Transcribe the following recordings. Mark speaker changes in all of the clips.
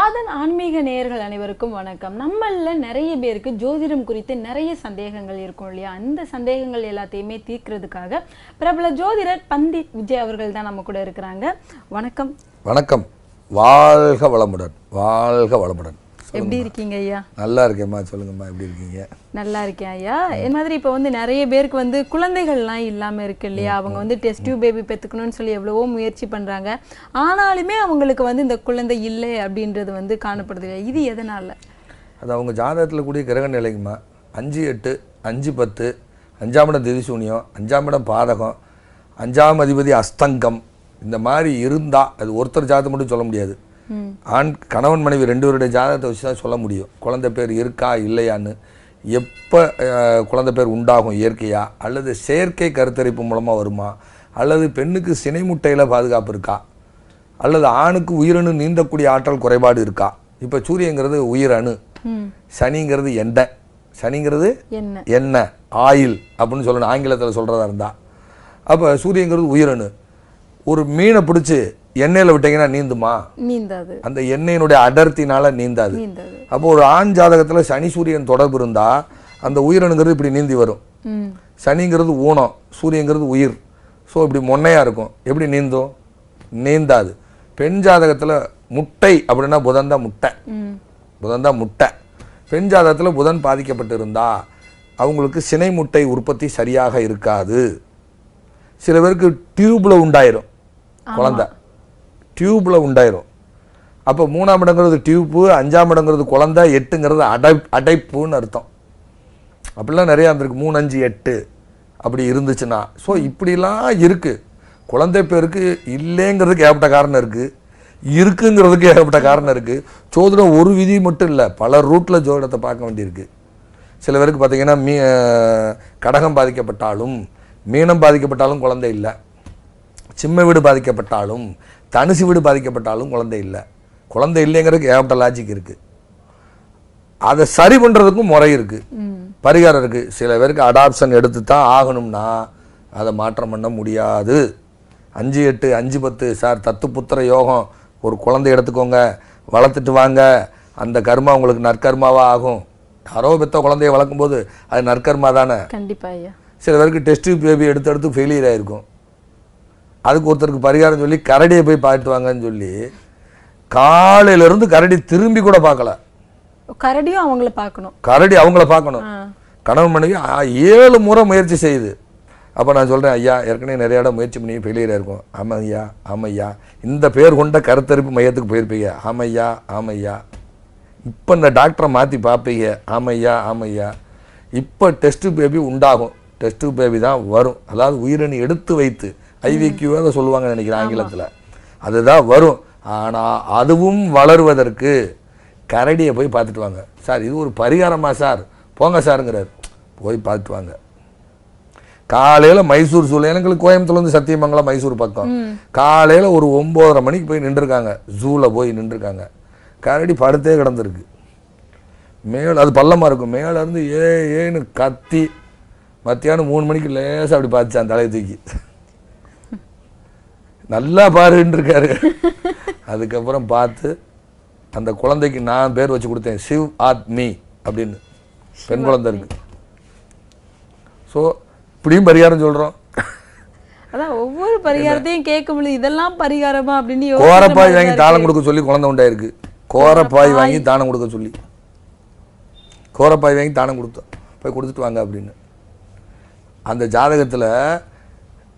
Speaker 1: ஆதன் ஆன்மீக நேயர்கள் அனைவருக்கும் வணக்கம் நம்மள நிறைய பேருக்கு ஜோதிடம் குறித்து நிறைய சந்தேகங்கள் இருக்கும் இல்லையா அந்த சந்தேகங்கள் எல்லாத்தையுமே தீர்க்கிறதுக்காக பிரபல ஜோதிடர் பண்டித் விஜய் அவர்கள் தான் நம்ம கூட இருக்கிறாங்க வணக்கம்
Speaker 2: வணக்கம் வாழ்க வளமுடன் வாழ்க வளமுடன்
Speaker 1: எப்படி இருக்கீங்க ஐயா
Speaker 2: நல்லா இருக்கேம்மா சொல்லுங்கம்மா எப்படி
Speaker 1: இருக்கீங்க நல்லா இருக்கேன் ஐயா என் மாதிரி இப்போ வந்து நிறைய பேருக்கு வந்து குழந்தைகள்லாம் இல்லாமல் இருக்கு இல்லையா அவங்க வந்து டெஸ்ட் டியூப் பேபி பெற்றுக்கணும்னு சொல்லி எவ்வளவோ முயற்சி பண்ணுறாங்க ஆனாலுமே அவங்களுக்கு வந்து இந்த குழந்தை இல்லை அப்படின்றது வந்து காணப்படுது இல்லையா இது எதனால
Speaker 2: அது அவங்க ஜாதகத்தில் கூடிய கிரக நிலைக்குமா அஞ்சு எட்டு அஞ்சு பத்து அஞ்சாம் இடம் திதிசூன்யம் அஞ்சாம் இடம் பாதகம் அஞ்சாம் அதிபதி அஸ்தங்கம் இந்த மாதிரி இருந்தால் அது ஒருத்தர் ஜாதகம் மட்டும் சொல்ல முடியாது ஆண் கணவன் மனைவி ரெண்டு பேருடைய ஜாதகத்தை வச்சு தான் சொல்ல முடியும் குழந்தை பேர் இருக்கா இல்லையான்னு எப்போ குழந்தை பேர் உண்டாகும் இயற்கையா அல்லது செயற்கை கருத்தரிப்பு மூலமாக வருமா அல்லது பெண்ணுக்கு சினை முட்டையில் பாதுகாப்பு இருக்கா அல்லது ஆணுக்கு உயிரணு நீந்தக்கூடிய ஆற்றல் குறைபாடு இருக்கா இப்போ சூரியங்கிறது உயிரணு சனிங்கிறது எண்ணெய் சனிங்கிறது எண்ணெய் ஆயில் அப்படின்னு சொல்லணும் ஆங்கிலத்தில் சொல்கிறதா இருந்தால் அப்போ சூரியங்கிறது உயிரணு ஒரு மீனை பிடிச்சி எண்ணெயில் விட்டீங்கன்னா நீந்துமா நீந்தாது அந்த எண்ணெயினுடைய அடர்த்தினால நீந்தாது அப்போ ஒரு ஆண் ஜாதகத்தில் சனி சூரியன் தொடர்பு இருந்தா அந்த உயிரனுங்கிறது இப்படி நீந்தி வரும் சனிங்கிறது ஊனம் சூரியங்கிறது உயிர் ஸோ இப்படி மொன்னையாக இருக்கும் எப்படி நீந்தும் நீந்தாது பெண் ஜாதகத்தில் முட்டை அப்படின்னா புதன் தான் முட்டை புதன் தான் முட்டை பெண் ஜாதகத்தில் புதன் பாதிக்கப்பட்டு இருந்தா அவங்களுக்கு சினை முட்டை உற்பத்தி சரியாக இருக்காது சில பேருக்கு டியூப்ல உண்டாயிரும் குழந்தை டியூப்பில் உண்டாயிரும் அப்போ மூணாம் இடங்கிறது டியூப்பு அஞ்சாம் இடங்கிறது குழந்த எட்டுங்கிறது அடை அடைப்புன்னு அர்த்தம் அப்படிலாம் நிறையா இருந்திருக்கு மூணு அஞ்சு எட்டு அப்படி இருந்துச்சுன்னா ஸோ இப்படிலாம் இருக்குது குழந்தை பேருக்கு இல்லைங்கிறதுக்கு ஏகப்பட்ட காரணம் இருக்குது இருக்குங்கிறதுக்கு ஏகப்பட்ட காரணம் இருக்குது சோதிடம் ஒரு விதி மட்டும் இல்லை பல ரூட்டில் ஜோதிடத்தை பார்க்க வேண்டியிருக்கு சில பேருக்கு பார்த்திங்கன்னா மீ கடகம் பாதிக்கப்பட்டாலும் மீனம் பாதிக்கப்பட்டாலும் குழந்தை இல்லை சிம்ம வீடு பாதிக்கப்பட்டாலும் தனுசு வீடு பாதிக்கப்பட்டாலும் குழந்தை இல்லை குழந்தை இல்லைங்கிறதுக்கு ஏகப்பட்ட லாஜிக் இருக்குது அதை சரி பண்ணுறதுக்கும் முறை இருக்குது பரிகாரம் இருக்குது சில பேருக்கு அடாப்ஷன் எடுத்து தான் ஆகணும்னா அதை மாற்றம் பண்ண முடியாது அஞ்சு எட்டு அஞ்சு பத்து சார் தத்து புத்திர யோகம் ஒரு குழந்தை எடுத்துக்கோங்க வளர்த்துட்டு வாங்க அந்த கர்மா உங்களுக்கு நற்கர்மாவாக ஆகும் யாரோ பெத்த குழந்தைய வளர்க்கும் போது அது நற்கர்மா தானே கண்டிப்பாக சில பேருக்கு டெஸ்ட் பேபி எடுத்து எடுத்து ஃபெயிலியர் ஆகிருக்கும் அதுக்கு ஒருத்தருக்கு பரிகாரம் சொல்லி கரடியை போய் பார்த்துட்டு வாங்கன்னு சொல்லி காலையிலேருந்து கரடி திரும்பி கூட பார்க்கல
Speaker 1: கரடியும் அவங்கள பார்க்கணும்
Speaker 2: கரடி அவங்கள பார்க்கணும் கணவன் மனைவி ஏழு முறை முயற்சி செய்யுது அப்போ நான் சொல்கிறேன் ஐயா ஏற்கனவே நிறைய இடம் முயற்சி பண்ணி ஃபெயிலியராக இருக்கும் ஆமாம் ஐயா ஆமாம் ஐயா இந்த பேர் கொண்ட கருத்தரிப்பு மையத்துக்கு போயிருப்பீங்க ஆமாம் ஐயா ஆமாம் ஐயா இப்போ இந்த டாக்டரை மாற்றி பார்ப்பீங்க ஆமாம் ஐயா ஆமாம் ஐயா இப்போ டெஸ்ட்டு பேபி உண்டாகும் டெஸ்ட்டு பேபி தான் வரும் அதாவது உயிரணி எடுத்து வைத்து ஐவிக்யூ அதை சொல்லுவாங்க நினைக்கிறேன் ஆங்கிலத்தில் அதுதான் வரும் ஆனால் அதுவும் வளருவதற்கு கரடியை போய் பார்த்துட்டு வாங்க சார் இது ஒரு பரிகாரமாக சார் போங்க சாருங்கிறார் போய் பார்த்துட்டு வாங்க காலையில் மைசூர் ஜூவில் எங்களுக்கு கோயம்புத்தூர்லேருந்து சத்தியமங்கலம் மைசூர் பக்கம் காலையில் ஒரு ஒம்போதரை மணிக்கு போய் நின்றுருக்காங்க ஜூவில் போய் நின்றுருக்காங்க கரடி படுத்தே கிடந்திருக்கு மேலே அது பள்ளமாக இருக்கும் மேலேருந்து ஏ ஏன்னு கத்தி மத்தியானம் மூணு மணிக்கு லேசாக அப்படி பார்த்துச்சான் தலையை தூக்கி நல்லா பாருன்னு இருக்காரு அதுக்கப்புறம் பார்த்து அந்த குழந்தைக்கு நான் பேர் வச்சு கொடுத்தேன் சிவ் ஆத்மி அப்படின்னு பெண் குழந்தை இருக்கு ஸோ இப்படியும் பரிகாரம் சொல்கிறோம்
Speaker 1: அதான் ஒவ்வொரு பரிகாரத்தையும் கேட்க முடியுது இதெல்லாம் பரிகாரமா அப்படின்னு கோரப்பாய் வாங்கி தானம் கொடுக்க
Speaker 2: சொல்லி குழந்தை உண்டாயிருக்கு கோரப்பாய் வாங்கி தானம் கொடுக்க சொல்லி கோரப்பாய் வாங்கி தானம் கொடுத்தோம் போய் கொடுத்துட்டு வாங்க அப்படின்னு அந்த ஜாதகத்தில்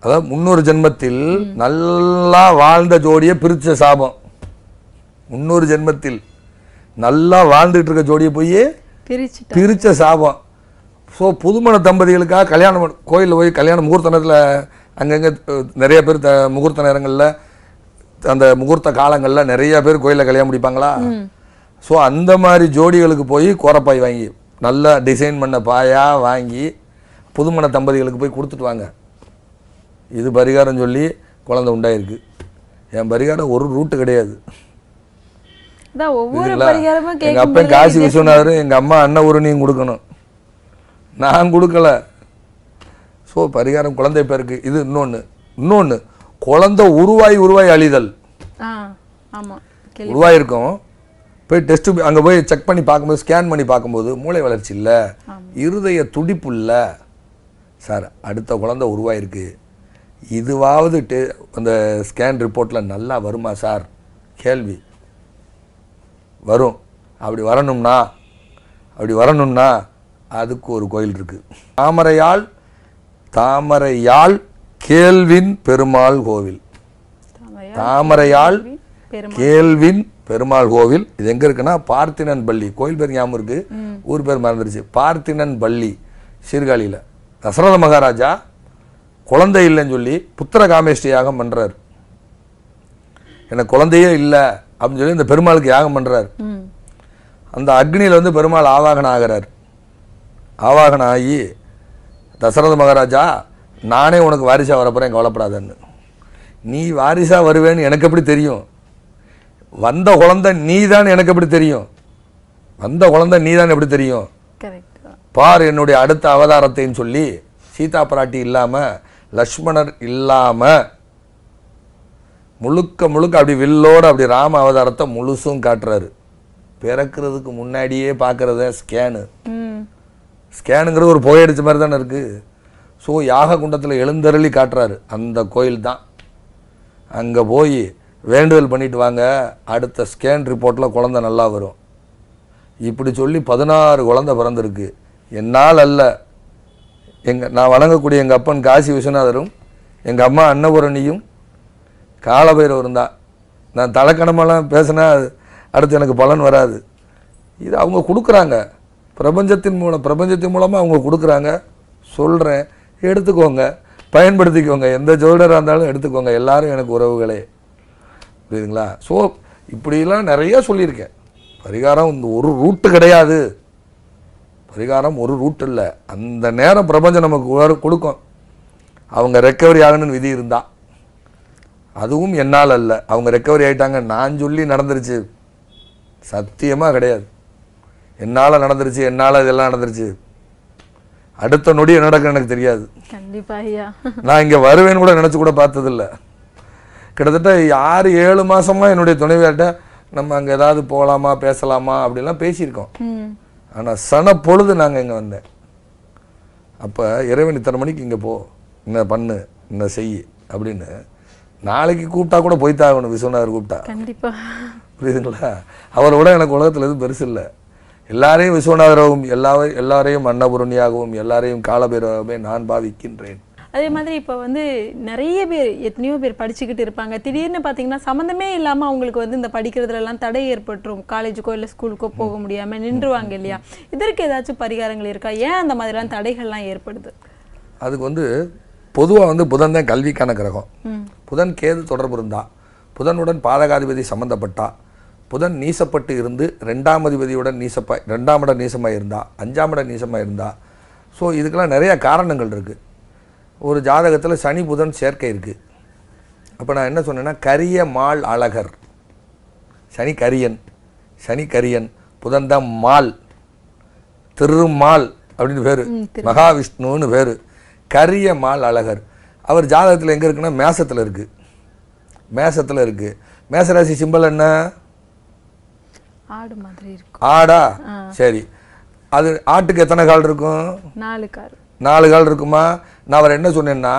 Speaker 2: அதாவது முன்னொரு ஜென்மத்தில் நல்லா வாழ்ந்த ஜோடியை பிரிச்ச சாபம் முன்னொரு ஜென்மத்தில் நல்லா வாழ்ந்துட்டு இருக்க ஜோடியை போய் பிரிச்ச சாபம் ஸோ புதுமண தம்பதிகளுக்காக கல்யாணம் கோயிலில் போய் கல்யாண முகூர்த்த நேரத்தில் அங்கங்கே நிறைய பேர் த முகூர்த்த நேரங்களில் அந்த முகூர்த்த காலங்களில் நிறைய பேர் கோயிலில் கல்யாணம் முடிப்பாங்களா ஸோ அந்த மாதிரி ஜோடிகளுக்கு போய் கோரப்பாய் வாங்கி நல்லா டிசைன் பண்ண பாயாக வாங்கி புதுமண தம்பதிகளுக்கு போய் கொடுத்துட்டு வாங்க இது பரிகாரம் சொல்லி குழந்தை உண்டாயிருக்கு என் பரிகாரம் ஒரு ரூட்டு கிடையாது
Speaker 1: எங்கள் அப்பா காசி விஸ்வநாதர்
Speaker 2: எங்கள் அம்மா அண்ணன் உருணியும் கொடுக்கணும் நான் கொடுக்கல ஸோ பரிகாரம் குழந்தை பேருக்கு இது இன்னொன்று இன்னொன்று குழந்தை உருவாய் உருவாய் அழிதல் உருவாயிருக்கும் போய் டெஸ்ட் அங்கே போய் செக் பண்ணி பார்க்கும்போது ஸ்கேன் பண்ணி பார்க்கும்போது மூளை வளர்ச்சி இல்லை இருதய துடிப்பு இல்லை சார் அடுத்த குழந்தை உருவாயிருக்கு இதுவாவது டே அந்த ஸ்கேன் ரிப்போர்ட்டில் நல்லா வருமா சார் கேள்வி வரும் அப்படி வரணும்னா அப்படி வரணும்னா அதுக்கு ஒரு கோயில் இருக்குது தாமரையால் தாமரையால் கேள்வின் பெருமாள் கோவில் தாமரையால் கேள்வின் பெருமாள் கோவில் இது எங்கே இருக்குன்னா பார்த்தினன் பள்ளி கோயில் பேர் ஞாபகம் இருக்குது ஊர் பேர் மறந்துருச்சு பார்த்தினன் பள்ளி சீர்காழியில் தசரத மகாராஜா குழந்தை இல்லைன்னு சொல்லி புத்திர காமேஷ்டி யாகம் பண்ணுறார் எனக்கு குழந்தையே இல்லை அப்படின்னு சொல்லி இந்த பெருமாளுக்கு யாகம் பண்ணுறார் அந்த அக்னியில் வந்து பெருமாள் ஆவாகனம் ஆகிறார் ஆவாகன ஆகி தசரத மகாராஜா நானே உனக்கு வாரிசாக வரப்போகிறேன் கவலைப்படாதன்னு நீ வாரிசாக வருவேன்னு எனக்கு எப்படி தெரியும் வந்த குழந்தை நீ தான் எனக்கு எப்படி தெரியும் வந்த குழந்தை நீ தான் எப்படி தெரியும் பார் என்னுடைய அடுத்த அவதாரத்தைன்னு சொல்லி சீதா பிராட்டி இல்லாமல் லக்ஷ்மணர் இல்லாமல் முழுக்க முழுக்க அப்படி வில்லோடு அப்படி ராம அவதாரத்தை முழுசும் காட்டுறாரு பிறக்கிறதுக்கு முன்னாடியே பார்க்கறத ஸ்கேனு ஸ்கேனுங்கிறது ஒரு அடிச்ச மாதிரி தானே இருக்குது ஸோ யாக குண்டத்தில் எழுந்தருளி காட்டுறாரு அந்த கோயில் தான் அங்கே போய் வேண்டுதல் பண்ணிட்டு வாங்க அடுத்த ஸ்கேன் ரிப்போர்ட்டில் குழந்த நல்லா வரும் இப்படி சொல்லி பதினாறு குழந்த பிறந்திருக்கு என்னால் அல்ல எங்கள் நான் வழங்கக்கூடிய எங்கள் அப்பன் காசி விஸ்வநாதரும் எங்கள் அம்மா அன்னபூரணியும் காலபைரவரும் தான் நான் தலைக்கணமெல்லாம் பேசினா அடுத்து எனக்கு பலன் வராது இது அவங்க கொடுக்குறாங்க பிரபஞ்சத்தின் மூலம் பிரபஞ்சத்தின் மூலமாக அவங்க கொடுக்குறாங்க சொல்கிறேன் எடுத்துக்கோங்க பயன்படுத்திக்கோங்க எந்த ஜோதிடராக இருந்தாலும் எடுத்துக்கோங்க எல்லாரும் எனக்கு உறவுகளே புரியுதுங்களா ஸோ இப்படிலாம் நிறையா சொல்லியிருக்கேன் பரிகாரம் இந்த ஒரு ரூட்டு கிடையாது அதிகாரம் ஒரு ரூட் இல்லை அந்த நேரம் பிரபஞ்சம் நமக்கு கொடுக்கும் அவங்க ரெக்கவரி ஆகணும்னு விதி இருந்தால் அதுவும் என்னால் அல்ல அவங்க ரெக்கவரி ஆகிட்டாங்க நான் சொல்லி நடந்துருச்சு சத்தியமாக கிடையாது என்னால் நடந்துருச்சு என்னால் இதெல்லாம் நடந்துருச்சு அடுத்த நொடியை நடக்கும் எனக்கு தெரியாது நான் இங்கே வருவேன்னு கூட நினச்சி கூட பார்த்ததில்ல கிட்டத்தட்ட ஆறு ஏழு மாதமாக என்னுடைய துணைவியார்கிட்ட நம்ம அங்கே ஏதாவது போகலாமா பேசலாமா அப்படிலாம் பேசியிருக்கோம் ஆனால் சன பொழுது நாங்கள் இங்கே வந்தேன் அப்போ இறைவன் இத்தனை மணிக்கு இங்கே போ என்ன பண்ணு என்ன செய் அப்படின்னு நாளைக்கு கூப்பிட்டா கூட போய்த்தாகணும் விஸ்வநாதர் கூப்பிட்டா கண்டிப்பாக புரியுதுங்களா அவரை விட எனக்கு உலகத்தில் எதுவும் பெருசு இல்லை எல்லாரையும் விஸ்வநாதராகவும் எல்லா எல்லாரையும் அன்னபுரணியாகவும் எல்லாரையும் காலபேரவாகவே நான் பாவிக்கின்றேன்
Speaker 1: அதே மாதிரி இப்போ வந்து நிறைய பேர் எத்தனையோ பேர் படிச்சுக்கிட்டு இருப்பாங்க திடீர்னு பார்த்தீங்கன்னா சம்மந்தமே இல்லாமல் அவங்களுக்கு வந்து இந்த படிக்கிறதுலலாம் தடை ஏற்பட்டுரும் காலேஜுக்கோ இல்லை ஸ்கூலுக்கோ போக முடியாமல் நின்றுவாங்க இல்லையா இதற்கு ஏதாச்சும் பரிகாரங்கள் இருக்கா ஏன் அந்த மாதிரிலாம் தடைகள்லாம் ஏற்படுது
Speaker 2: அதுக்கு வந்து பொதுவாக வந்து புதன் தான் கல்விக்கான கிரகம் புதன் கேது தொடர்பு இருந்தா புதனுடன் பாதகாதிபதி சம்மந்தப்பட்டா புதன் நீசப்பட்டு இருந்து ரெண்டாம் அதிபதியுடன் நீசப்பா ரெண்டாம் இட நீசமாக இருந்தா அஞ்சாம் இட நீசமாக இருந்தா ஸோ இதுக்கெல்லாம் நிறையா காரணங்கள் இருக்குது ஒரு ஜாதகத்தில் சனி புதன் சேர்க்கை இருக்குது அப்போ நான் என்ன சொன்னேன்னா கரிய மால் அழகர் சனி கரியன் சனி கரியன் புதன் தான் மால் திருமால் அப்படின்னு பேர் மகாவிஷ்ணுன்னு பேர் கரிய மால் அழகர் அவர் ஜாதகத்தில் எங்கே இருக்குன்னா மேசத்தில் இருக்குது மேசத்தில் இருக்குது மேசராசி சிம்பல் என்ன ஆடு மாதிரி ஆடா சரி அது ஆட்டுக்கு எத்தனை கால் இருக்கும் நாலு கால் நாலு கால் இருக்குமா நான் அவர் என்ன சொன்னேன்னா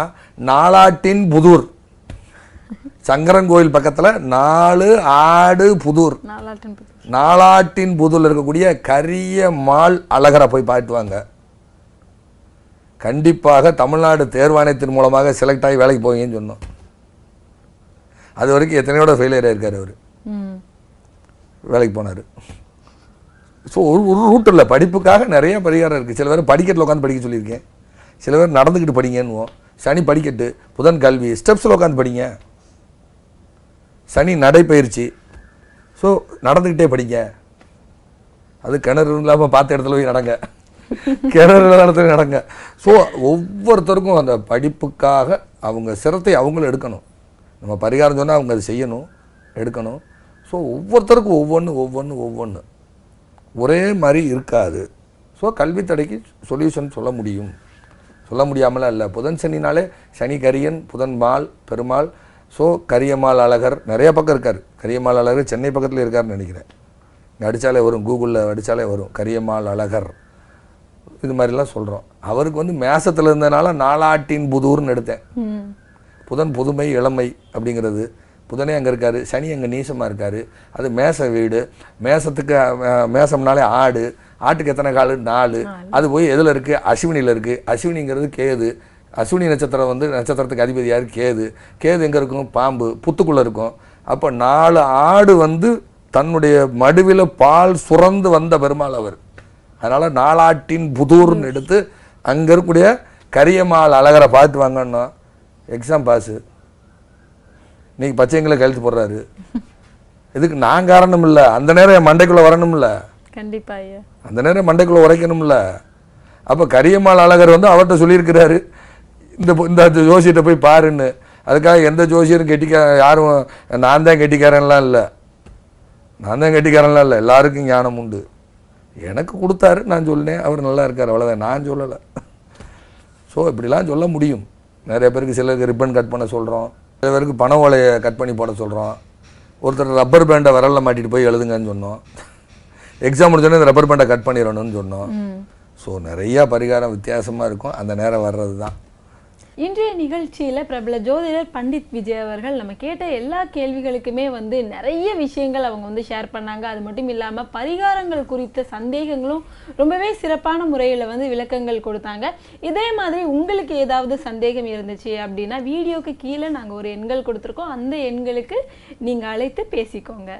Speaker 2: நாளாட்டின் புதூர் சங்கரன் கோயில் பக்கத்தில் நாலு ஆடு புதூர் நாளாட்டின் புதூரில் இருக்கக்கூடிய கரிய மால் அழகரை போய் வாங்க கண்டிப்பாக தமிழ்நாடு தேர்வாணையத்தின் மூலமாக செலக்ட் ஆகி வேலைக்கு போவீங்கன்னு சொன்னோம் அது வரைக்கும் எத்தனையோட ஃபெயிலியர் இருக்கார் அவர் வேலைக்கு போனார் ஸோ ஒரு ஒரு ரூட் இல்லை படிப்புக்காக நிறைய பரிகாரம் இருக்குது சில பேர் படிக்கட்டில் உட்காந்து படிக்க சொல்லியிருக்கேன் சில பேர் நடந்துக்கிட்டு படிங்கன்னுவோம் சனி படிக்கட்டு புதன் கல்வி ஸ்டெப்ஸில் உட்காந்து படிங்க சனி நடைப்பயிற்சி ஸோ நடந்துக்கிட்டே படிங்க அது கிணறு இல்லாமல் பார்த்த இடத்துல போய் நடங்க கிணறு இல்லாத இடத்துல நடங்க ஸோ ஒவ்வொருத்தருக்கும் அந்த படிப்புக்காக அவங்க சிரத்தை அவங்களும் எடுக்கணும் நம்ம பரிகாரம் சொன்னால் அவங்க அதை செய்யணும் எடுக்கணும் ஸோ ஒவ்வொருத்தருக்கும் ஒவ்வொன்று ஒவ்வொன்று ஒவ்வொன்று ஒரே மாதிரி இருக்காது ஸோ கல்வி தடைக்கு சொல்யூஷன் சொல்ல முடியும் சொல்ல முடியாமலாம் இல்லை புதன் சனினாலே சனி கரியன் புதன் மால் பெருமாள் ஸோ கரியமால் அழகர் நிறைய பக்கம் இருக்கார் கரியமால் அழகர் சென்னை பக்கத்தில் இருக்காருன்னு நினைக்கிறேன் இங்கே அடித்தாலே வரும் கூகுளில் அடித்தாலே வரும் கரியமால் அழகர் இது மாதிரிலாம் சொல்கிறோம் அவருக்கு வந்து மேசத்தில் இருந்தனால நாலாட்டின் புதூர்னு எடுத்தேன் புதன் புதுமை இளமை அப்படிங்கிறது புதனே அங்கே இருக்கார் சனி அங்கே நீசமாக இருக்கார் அது மேச வீடு மேசத்துக்கு மேசம்னாலே ஆடு ஆட்டுக்கு எத்தனை கால் நாலு அது போய் எதில் இருக்குது அஸ்வினியில் இருக்குது அஸ்வினிங்கிறது கேது அஸ்வினி நட்சத்திரம் வந்து நட்சத்திரத்துக்கு அதிபதி யார் கேது கேது எங்கே இருக்கும் பாம்பு புத்துக்குள்ளே இருக்கும் அப்போ நாலு ஆடு வந்து தன்னுடைய மடுவில் பால் சுரந்து வந்த பெருமாள் அவர் அதனால் நாலாட்டின் புதூர்னு எடுத்து அங்கே இருக்கக்கூடிய கரியம்மாள் அழகரை பார்த்து வாங்கணும் எக்ஸாம் பாஸு இன்றைக்கி பச்சைங்களை கழுத்து போடுறாரு இதுக்கு நான் காரணம் இல்லை அந்த நேரம் என் மண்டைக்குள்ளே வரணும் இல்லை
Speaker 1: கண்டிப்பா ஐயா
Speaker 2: அந்த நேரம் மண்டைக்குள்ள உரைக்கணும்ல அப்போ கரியம்மாள் அழகர் வந்து அவர்கிட்ட சொல்லியிருக்கிறாரு இந்த இந்த ஜோசியிட்ட போய் பாருன்னு அதுக்காக எந்த ஜோசியரும் கெட்டிக்க யாரும் நான் தான் கெட்டிக்காரன்லாம் இல்லை நான் தான் கெட்டிக்காரன்லாம் இல்லை எல்லாருக்கும் ஞானம் உண்டு எனக்கு கொடுத்தாரு நான் சொன்னேன் அவர் நல்லா இருக்கார் அவ்வளோதான் நான் சொல்லலை ஸோ இப்படிலாம் சொல்ல முடியும் நிறைய பேருக்கு சிலருக்கு ரிப்பன் கட் பண்ண சொல்கிறோம் சில பேருக்கு பண ஓலையை கட் பண்ணி போட சொல்கிறோம் ஒருத்தர் ரப்பர் பேண்டை விரலில் மாட்டிட்டு போய் எழுதுங்கன்னு சொன்னோம் எக்ஸாம் முடிஞ்சோடனே இந்த ரப்பர் பண்டை கட் பண்ணிடணும்னு சொன்னோம் ஸோ நிறையா பரிகாரம் வித்தியாசமாக இருக்கும் அந்த நேரம் வர்றது தான்
Speaker 1: இன்றைய நிகழ்ச்சியில் பிரபல ஜோதிடர் பண்டித் விஜய் அவர்கள் நம்ம கேட்ட எல்லா கேள்விகளுக்குமே வந்து நிறைய விஷயங்கள் அவங்க வந்து ஷேர் பண்ணாங்க அது மட்டும் இல்லாமல் பரிகாரங்கள் குறித்த சந்தேகங்களும் ரொம்பவே சிறப்பான முறையில் வந்து விளக்கங்கள் கொடுத்தாங்க இதே மாதிரி உங்களுக்கு ஏதாவது சந்தேகம் இருந்துச்சு அப்படின்னா வீடியோக்கு கீழே நாங்கள் ஒரு எண்கள் கொடுத்துருக்கோம் அந்த எண்களுக்கு நீங்கள் அழைத்து பேசிக்கோங்க